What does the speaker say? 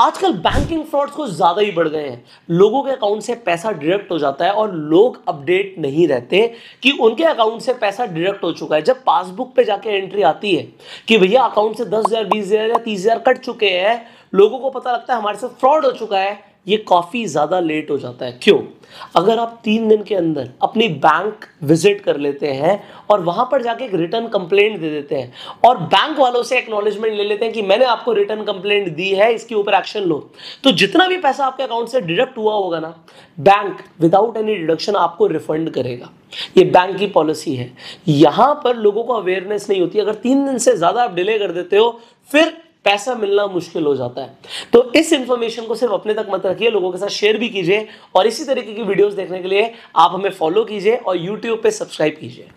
आजकल banking frauds कुछ ज़्यादा ही बढ़ गए हैं लोगों के अकाउंट से पैसा डिडक्ट हो जाता है और लोग अपडेट नहीं रहते कि उनके अकाउंट से पैसा डिडक्ट हो चुका है जब पासबुक पे जाके एंट्री आती है कि भैया अकाउंट से दस हज़ार बीस हज़ार या तीस हज़ार कट चुके हैं लोगों को पता लगता है हमारे साथ फ्रॉड हो चुका है ये काफ़ी ज़्यादा लेट हो जाता है क्यों अगर आप तीन दिन के अंदर अपनी बैंक विजिट कर लेते हैं और वहां पर जाके एक रिटर्न कंप्लेंट दे देते हैं और बैंक वालों से एक्नोलेजमेंट ले लेते हैं कि मैंने आपको रिटर्न कंप्लेंट दी है इसके ऊपर एक्शन लो तो जितना भी पैसा आपके अकाउंट से डिडक्ट हुआ होगा ना बैंक विदाउट एनी डिडक्शन आपको रिफंड करेगा ये बैंक की पॉलिसी है यहां पर लोगों को अवेयरनेस नहीं होती अगर तीन दिन से ज़्यादा आप डिले कर देते हो फिर पैसा मिलना मुश्किल हो जाता है तो इस इंफॉर्मेशन को सिर्फ अपने तक मत रखिए लोगों के साथ शेयर भी कीजिए और इसी तरीके की वीडियोस देखने के लिए आप हमें फॉलो कीजिए और यूट्यूब पर सब्सक्राइब कीजिए